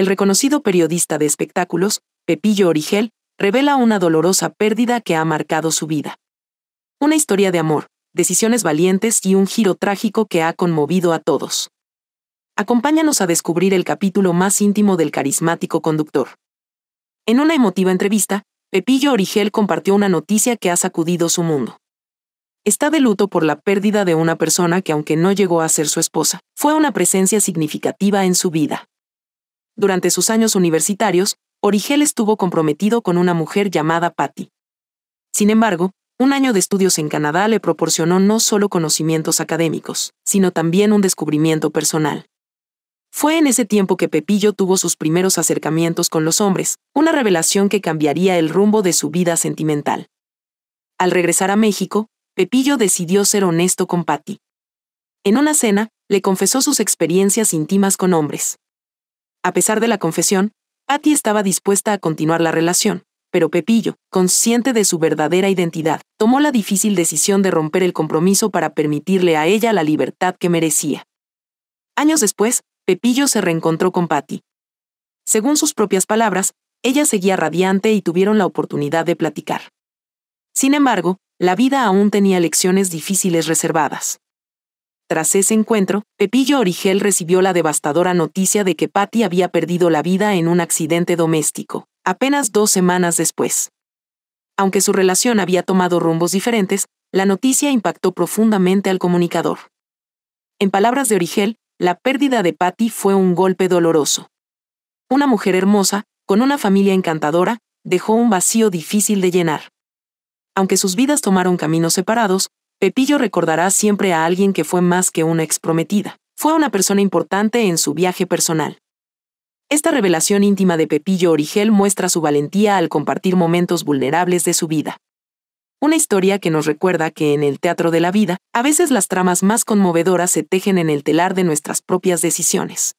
el reconocido periodista de espectáculos, Pepillo Origel, revela una dolorosa pérdida que ha marcado su vida. Una historia de amor, decisiones valientes y un giro trágico que ha conmovido a todos. Acompáñanos a descubrir el capítulo más íntimo del carismático conductor. En una emotiva entrevista, Pepillo Origel compartió una noticia que ha sacudido su mundo. Está de luto por la pérdida de una persona que aunque no llegó a ser su esposa, fue una presencia significativa en su vida durante sus años universitarios, Origel estuvo comprometido con una mujer llamada Patty. Sin embargo, un año de estudios en Canadá le proporcionó no solo conocimientos académicos, sino también un descubrimiento personal. Fue en ese tiempo que Pepillo tuvo sus primeros acercamientos con los hombres, una revelación que cambiaría el rumbo de su vida sentimental. Al regresar a México, Pepillo decidió ser honesto con Patty. En una cena, le confesó sus experiencias íntimas con hombres, a pesar de la confesión, Patty estaba dispuesta a continuar la relación, pero Pepillo, consciente de su verdadera identidad, tomó la difícil decisión de romper el compromiso para permitirle a ella la libertad que merecía. Años después, Pepillo se reencontró con Patty. Según sus propias palabras, ella seguía radiante y tuvieron la oportunidad de platicar. Sin embargo, la vida aún tenía lecciones difíciles reservadas. Tras ese encuentro, Pepillo Origel recibió la devastadora noticia de que Patty había perdido la vida en un accidente doméstico, apenas dos semanas después. Aunque su relación había tomado rumbos diferentes, la noticia impactó profundamente al comunicador. En palabras de Origel, la pérdida de Patty fue un golpe doloroso. Una mujer hermosa, con una familia encantadora, dejó un vacío difícil de llenar. Aunque sus vidas tomaron caminos separados, Pepillo recordará siempre a alguien que fue más que una exprometida. Fue una persona importante en su viaje personal. Esta revelación íntima de Pepillo Origel muestra su valentía al compartir momentos vulnerables de su vida. Una historia que nos recuerda que en el teatro de la vida, a veces las tramas más conmovedoras se tejen en el telar de nuestras propias decisiones.